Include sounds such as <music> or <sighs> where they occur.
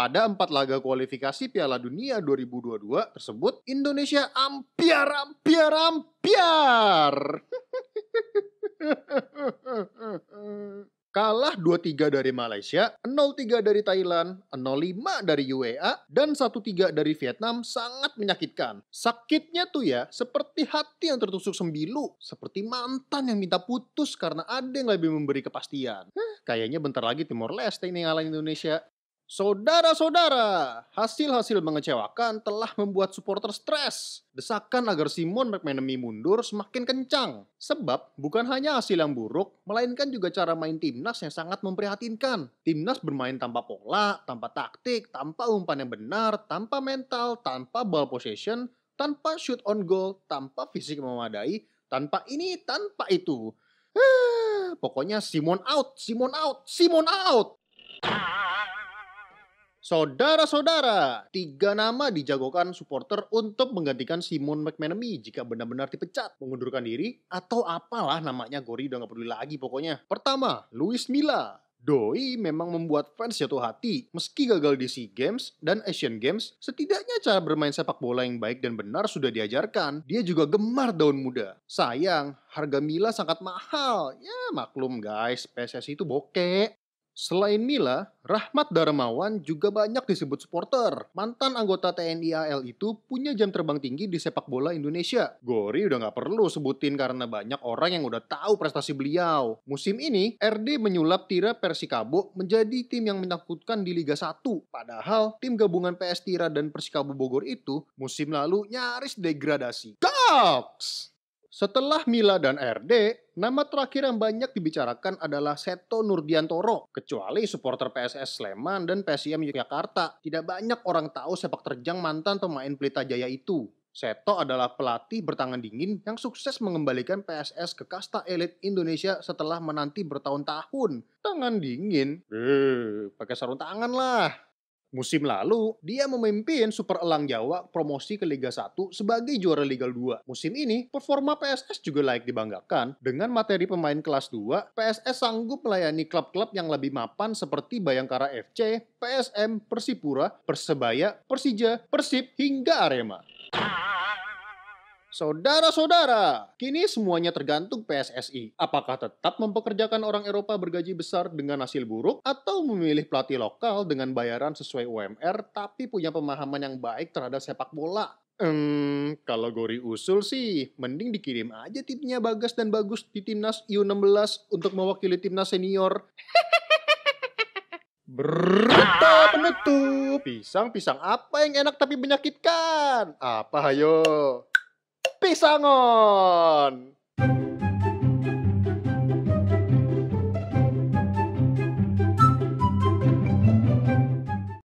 Pada empat laga kualifikasi Piala Dunia 2022 tersebut, Indonesia ampiar, ampiar, ampiar. Kalah 2-3 dari Malaysia, 0-3 dari Thailand, 0-5 dari UEA, e dan 1-3 dari Vietnam sangat menyakitkan. Sakitnya tuh ya, seperti hati yang tertusuk sembilu, seperti mantan yang minta putus karena ada yang lebih memberi kepastian. Hah, kayaknya bentar lagi Timor Leste ini ngalahin Indonesia. Saudara-saudara, hasil-hasil mengecewakan telah membuat supporter stres. Desakan agar Simon McManamy mundur semakin kencang. Sebab bukan hanya hasil yang buruk, melainkan juga cara main timnas yang sangat memprihatinkan. Timnas bermain tanpa pola, tanpa taktik, tanpa umpan yang benar, tanpa mental, tanpa ball possession, tanpa shoot on goal, tanpa fisik memadai, tanpa ini, tanpa itu. <sighs> Pokoknya Simon out, Simon out, Simon out. Saudara-saudara, tiga nama dijagokan supporter untuk menggantikan Simon McManamy jika benar-benar dipecat, mengundurkan diri, atau apalah namanya Gori udah gak peduli lagi pokoknya. Pertama, Luis Milla. Doi memang membuat fans jatuh hati. Meski gagal di SEA Games dan Asian Games, setidaknya cara bermain sepak bola yang baik dan benar sudah diajarkan. Dia juga gemar daun muda. Sayang, harga Mila sangat mahal. Ya maklum guys, PSSI itu bokeh. Selain Mila, Rahmat Darmawan juga banyak disebut supporter. Mantan anggota TNI AL itu punya jam terbang tinggi di sepak bola Indonesia. Gori udah nggak perlu sebutin karena banyak orang yang udah tahu prestasi beliau. Musim ini, RD menyulap Tira Persikabo menjadi tim yang menakutkan di Liga 1. Padahal, tim gabungan PS Tira dan Persikabo Bogor itu musim lalu nyaris degradasi. Goks! Setelah Mila dan RD, nama terakhir yang banyak dibicarakan adalah Seto Nurdiantoro. Kecuali supporter PSS Sleman dan PSM Yogyakarta, tidak banyak orang tahu sepak terjang mantan pemain Pelita Jaya itu. Seto adalah pelatih bertangan dingin yang sukses mengembalikan PSS ke kasta elit Indonesia setelah menanti bertahun-tahun. Tangan dingin? Eh, pakai sarung tangan lah. Musim lalu, dia memimpin Super Elang Jawa promosi ke Liga 1 sebagai juara Liga 2. Musim ini, performa PSS juga layak dibanggakan. Dengan materi pemain kelas 2, PSS sanggup melayani klub-klub yang lebih mapan seperti Bayangkara FC, PSM, Persipura, Persebaya, Persija, Persib, hingga Arema. Saudara-saudara, kini semuanya tergantung PSSI. Apakah tetap mempekerjakan orang Eropa bergaji besar dengan hasil buruk atau memilih pelatih lokal dengan bayaran sesuai UMR tapi punya pemahaman yang baik terhadap sepak bola? Hmm, kalau Gori usul sih, mending dikirim aja tipnya Bagas dan Bagus di timnas U16 untuk mewakili timnas senior. <laughs> Berita penutup. Pisang-pisang apa yang enak tapi menyakitkan? Apa hayo? Frisangon.